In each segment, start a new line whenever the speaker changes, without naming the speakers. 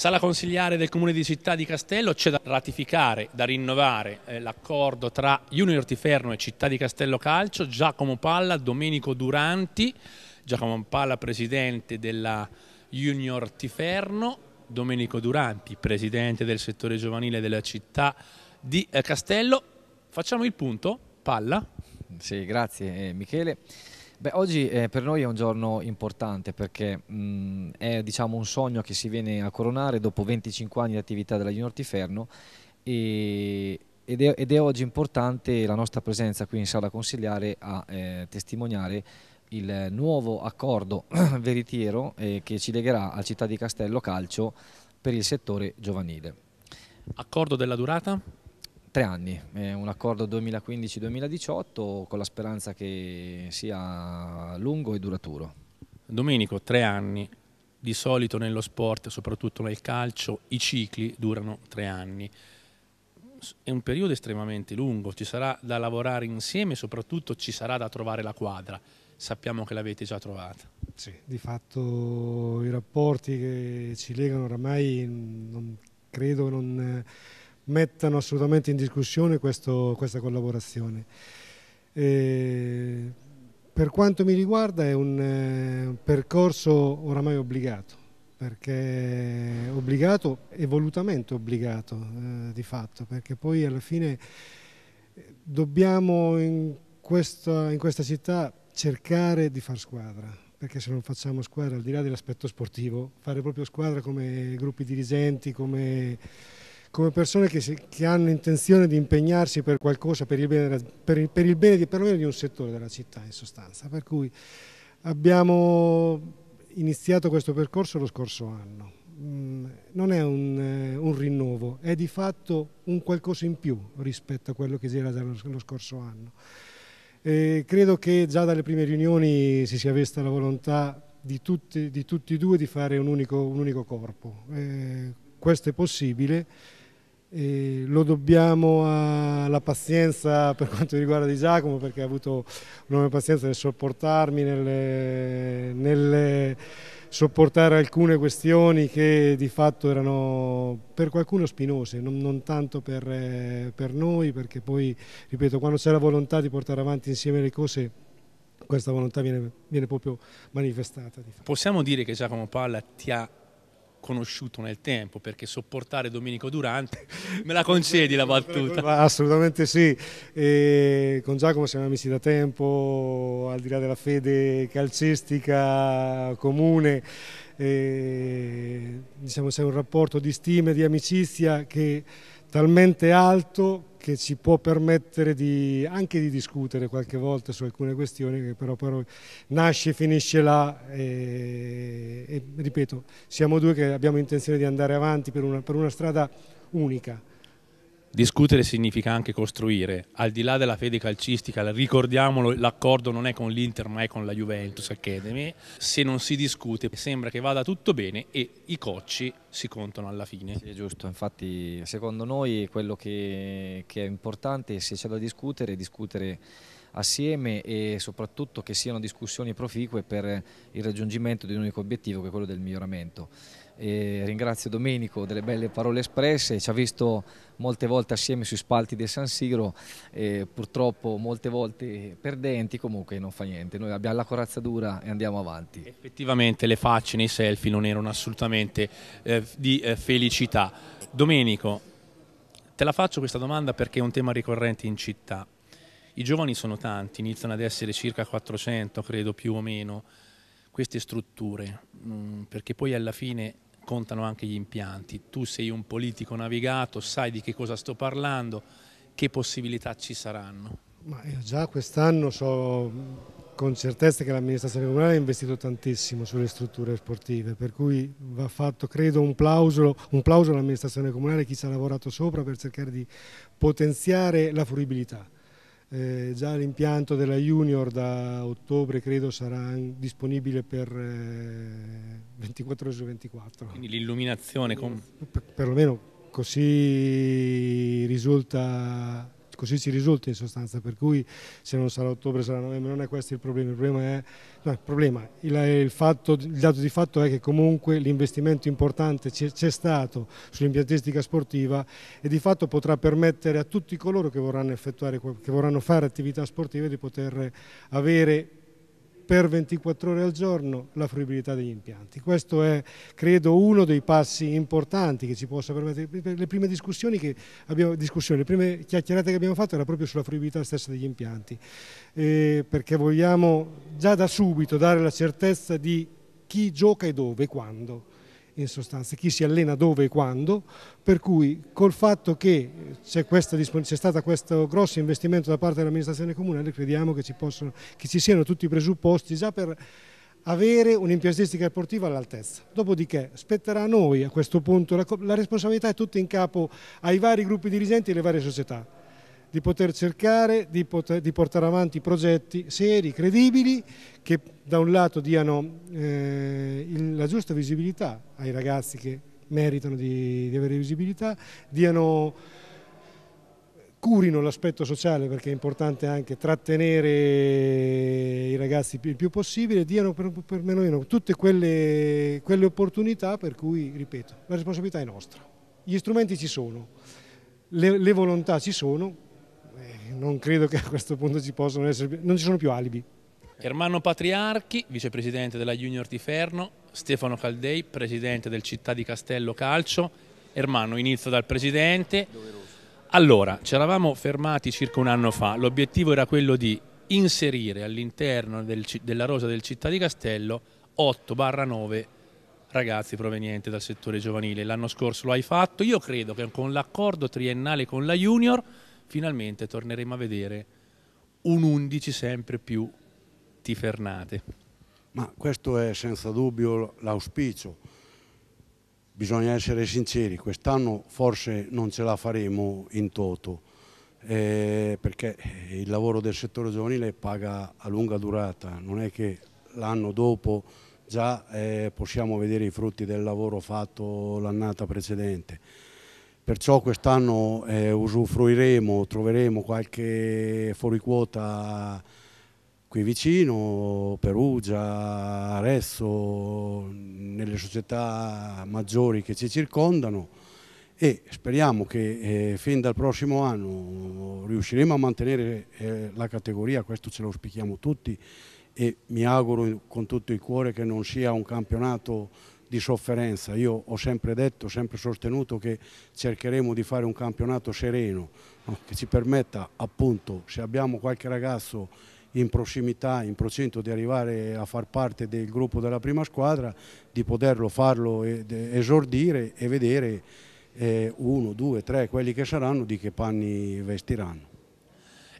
Sala consigliare del Comune di Città di Castello c'è da ratificare, da rinnovare eh, l'accordo tra Junior Tiferno e Città di Castello Calcio, Giacomo Palla, Domenico Duranti, Giacomo Palla presidente della Junior Tiferno, Domenico Duranti presidente del settore giovanile della città di eh, Castello. Facciamo il punto, Palla. Sì, grazie eh, Michele. Beh, oggi
eh, per noi è un giorno importante perché mh, mm, è diciamo, un sogno che si viene a coronare dopo 25 anni di attività della Junior Tiferno e, ed, è, ed, è, oggi importante la nostra presenza qui in sala consigliare a eh, testimoniare il nuovo accordo veritiero eh, che ci legherà a Città di Castello Calcio per il settore giovanile.
Accordo della durata?
Tre anni, è un
accordo 2015-2018 con la speranza che sia lungo e duraturo. Domenico, tre anni. Di solito nello sport, soprattutto nel calcio, i cicli durano tre anni. È un periodo estremamente lungo, ci sarà da lavorare insieme e soprattutto ci sarà da trovare la quadra. Sappiamo che l'avete già trovata.
Sì, di fatto i rapporti che ci legano oramai mm, non, credo non mettano assolutamente in discussione questo, questa collaborazione. E per quanto mi riguarda è un, eh, percorso oramai obbligato, perché obbligato e volutamente obbligato eh, di fatto, perché poi alla fine eh, dobbiamo in questa, in questa città cercare di far squadra, perché se non facciamo squadra, al di là dell'aspetto sportivo, fare proprio squadra come gruppi dirigenti, come come persone che, si, che, hanno intenzione di impegnarsi per qualcosa, per il bene, per il, per il bene di, perlomeno di un settore della città in sostanza. Per cui abbiamo iniziato questo percorso lo scorso anno. Mm, non è un, eh, un rinnovo, è di fatto un qualcosa in più rispetto a quello che c'era lo scorso anno. E credo che già dalle prime riunioni si sia vista la volontà di tutti, di tutti e due di fare un unico, un unico corpo. Eh, questo è possibile e lo dobbiamo alla pazienza per quanto riguarda Di Giacomo perché ha avuto un'enorme pazienza nel sopportarmi, nel, nel, sopportare alcune questioni che di fatto erano per qualcuno spinose, non, non tanto per, eh, per noi perché poi, ripeto, quando c'è la volontà di portare avanti insieme le cose questa volontà viene, viene proprio manifestata. Di
Possiamo dire che Giacomo Palla ti ha conosciuto nel tempo, perché sopportare Domenico Durante me la concedi la battuta.
Assolutamente sì, e con Giacomo siamo amici da tempo, al di là della fede calcistica comune, e, diciamo c'è un rapporto di stima e di amicizia che talmente alto che ci può permettere di, anche di discutere qualche volta su alcune questioni che però, però nasce e finisce là e, e, ripeto siamo due che abbiamo intenzione di andare avanti per una, per una strada unica
discutere significa anche costruire, al di là della fede calcistica, ricordiamolo, l'accordo non è con l'Inter ma è con la Juventus Academy, se non si discute sembra che vada tutto bene e i cocci si contano alla fine. Sì, è giusto, infatti secondo noi quello che, che è importante
se c'è da discutere discutere assieme e soprattutto che siano discussioni proficue per il raggiungimento di un unico obiettivo che è quello del miglioramento. E ringrazio Domenico delle belle parole espresse, ci ha visto molte volte assieme sui spalti del San Siro, purtroppo molte volte perdenti, comunque non fa niente, noi abbiamo la corazza dura e andiamo avanti.
Effettivamente le facce nei selfie non erano assolutamente eh, di eh, felicità. Domenico, te la faccio questa domanda perché è un tema ricorrente in città. I giovani sono tanti, iniziano ad essere circa 400, credo più o meno, queste strutture, mm, perché poi alla fine contano anche gli impianti. Tu sei un politico navigato, sai di che cosa sto parlando, che possibilità ci saranno?
Ma io eh, già quest'anno so con certezza che l'amministrazione comunale ha investito tantissimo sulle strutture sportive, per cui va fatto credo un plauso, un plauso all'amministrazione comunale, chi ci ha lavorato sopra per cercare di potenziare la fruibilità eh, già l'impianto della Junior da ottobre credo sarà disponibile per eh, 24 ore su 24.
Quindi l'illuminazione?
Per, perlomeno
così
risulta così ecco, ci risulta in sostanza, per cui se non sarà ottobre sarà novembre, non è questo il problema, il problema è, no, il, problema, il, il, fatto, il, dato di fatto è che comunque l'investimento importante c'è stato sull'impiantistica sportiva e di fatto potrà permettere a tutti coloro che vorranno, effettuare, che vorranno fare attività sportive di poter avere per 24 ore al giorno la fruibilità degli impianti. Questo è, credo, uno dei passi importanti che ci possa permettere. Le prime discussioni che abbiamo, discussioni, le prime chiacchierate che abbiamo fatto era proprio sulla fruibilità stessa degli impianti, eh, perché vogliamo già da subito dare la certezza di chi gioca e dove e quando in sostanza, chi si allena dove e quando, per cui col fatto che c'è, stato questo grosso investimento da parte dell'amministrazione comunale crediamo che ci, possono, che ci siano tutti i presupposti già per avere un'impiantistica sportiva all'altezza. Dopodiché spetterà a noi a questo punto, la, la responsabilità è tutta in capo ai vari gruppi dirigenti e alle varie società di poter cercare di, poter, di, portare avanti progetti seri, credibili, che da un lato diano eh, il, la giusta visibilità ai ragazzi che meritano di, di avere visibilità, diano, curino l'aspetto sociale perché è importante anche trattenere i ragazzi il più possibile, diano per, per meno tutte quelle, quelle opportunità per cui, ripeto, la responsabilità è nostra. Gli strumenti ci sono, le, le volontà ci sono, eh, non credo che a questo punto ci possano essere, non ci sono più alibi.
Ermanno Patriarchi, vicepresidente della Junior Tiferno, Stefano Caldei, presidente del Città di Castello Calcio. Ermanno, inizio dal presidente. Allora, ci eravamo fermati circa un anno fa, l'obiettivo era quello di inserire all'interno del, della rosa del Città di Castello 8-9 ragazzi provenienti dal settore giovanile. L'anno scorso lo hai fatto, io credo che con l'accordo triennale con la Junior finalmente torneremo a vedere un 11 sempre più tifernate. Ma questo è senza dubbio l'auspicio. Bisogna essere
sinceri, quest'anno forse non ce la faremo in toto, eh, perché il lavoro del settore giovanile paga a lunga durata, non è che l'anno dopo già eh, possiamo vedere i frutti del lavoro fatto l'annata precedente perciò quest'anno eh, usufruiremo, troveremo qualche fuoriquota qui vicino, Perugia, Arezzo, nelle società maggiori che ci circondano e speriamo che eh, fin dal prossimo anno riusciremo a mantenere eh, la categoria, questo ce lo spieghiamo tutti e mi auguro con tutto il cuore che non sia un campionato di sofferenza. Io ho sempre detto, sempre sostenuto che cercheremo di fare un campionato sereno no? che ci permetta appunto se abbiamo qualche ragazzo in prossimità, in procinto di arrivare a far parte del gruppo della prima squadra, di poterlo farlo esordire e vedere eh, uno, due, tre, quelli che saranno, di che panni vestiranno.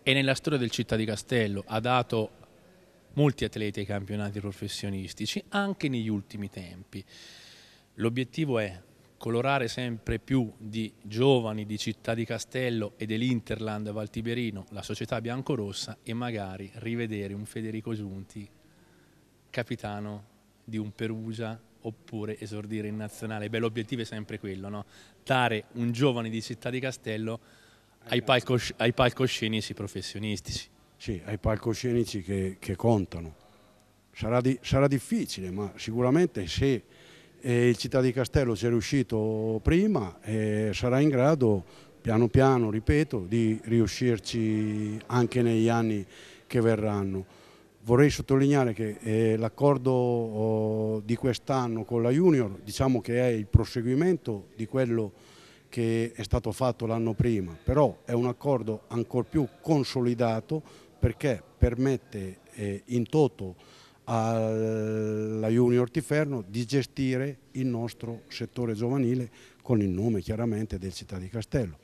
E nella storia del Città di Castello ha dato molti atleti ai campionati professionistici, anche negli ultimi tempi. L'obiettivo è colorare sempre più di giovani di Città di Castello e dell'Interland Valtiberino la società biancorossa e magari rivedere un Federico Giunti capitano di un Perugia oppure esordire in nazionale. Beh, l'obiettivo è sempre quello, no? dare un giovane di Città di Castello ai, palcoscenici professionistici sì,
ai palcoscenici che, che contano. Sarà, di, sarà, difficile, ma sicuramente se eh, il Città di Castello ci è riuscito prima, eh, sarà in grado, piano piano, ripeto, di riuscirci anche negli anni che verranno. Vorrei sottolineare che eh, l'accordo oh, di quest'anno con la Junior diciamo che è il proseguimento di quello che è stato fatto l'anno prima, però è un accordo ancor più consolidato perché permette eh, in toto alla Junior Tiferno di gestire il nostro settore giovanile con il nome chiaramente del Città di Castello.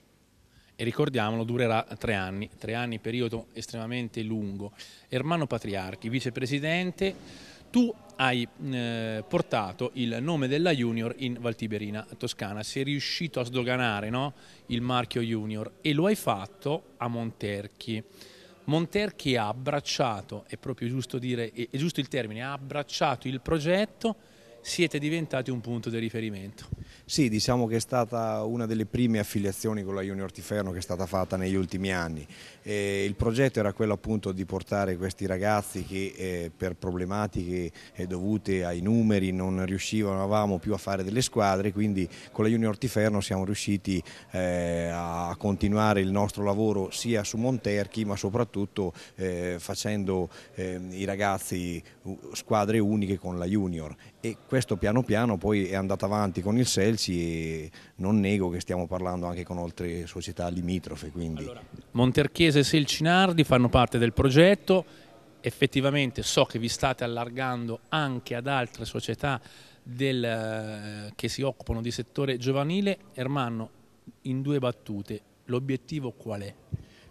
E ricordiamolo, durerà tre anni, tre anni periodo estremamente lungo. Ermano Patriarchi, vicepresidente, tu hai eh, portato il nome della Junior in Valtiberina, Toscana, sei riuscito a sdoganare no? il marchio Junior e lo hai fatto a Monterchi. Monterchi ha abbracciato, è proprio giusto dire, è giusto il termine, ha abbracciato il progetto siete diventati un punto di riferimento. Sì, diciamo
che è stata una delle prime affiliazioni con la Junior Tiferno che è stata fatta negli ultimi anni. Eh, il progetto era quello appunto di portare questi ragazzi che eh, per problematiche eh, dovute ai numeri non riuscivano più a fare delle squadre, quindi con la Junior Tiferno siamo riusciti eh, a continuare il nostro lavoro sia su Monterchi ma soprattutto eh, facendo ehm, i ragazzi squadre uniche con la Junior. E questo piano piano poi è andato avanti con il Selsi e non nego che stiamo parlando anche con altre società limitrofe. Quindi. Allora,
Monterchiese e Selcinardi fanno parte del progetto, effettivamente so che vi state allargando anche ad altre società del, eh, che si occupano di settore giovanile. Ermanno, in due battute, l'obiettivo qual è?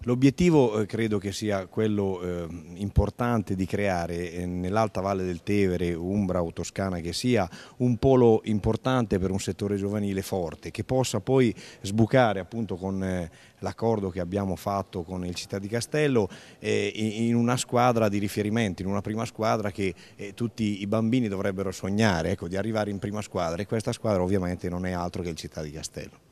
L'obiettivo eh, credo che sia quello eh, importante di creare eh, nell'alta valle del Tevere, Umbra o Toscana che sia, un polo importante per un settore giovanile forte che possa poi sbucare appunto con l'accordo che abbiamo fatto con il Città di Castello in una squadra di riferimento, in una prima squadra che tutti i bambini dovrebbero sognare ecco, di arrivare in prima squadra e questa squadra ovviamente non è altro che il Città di Castello.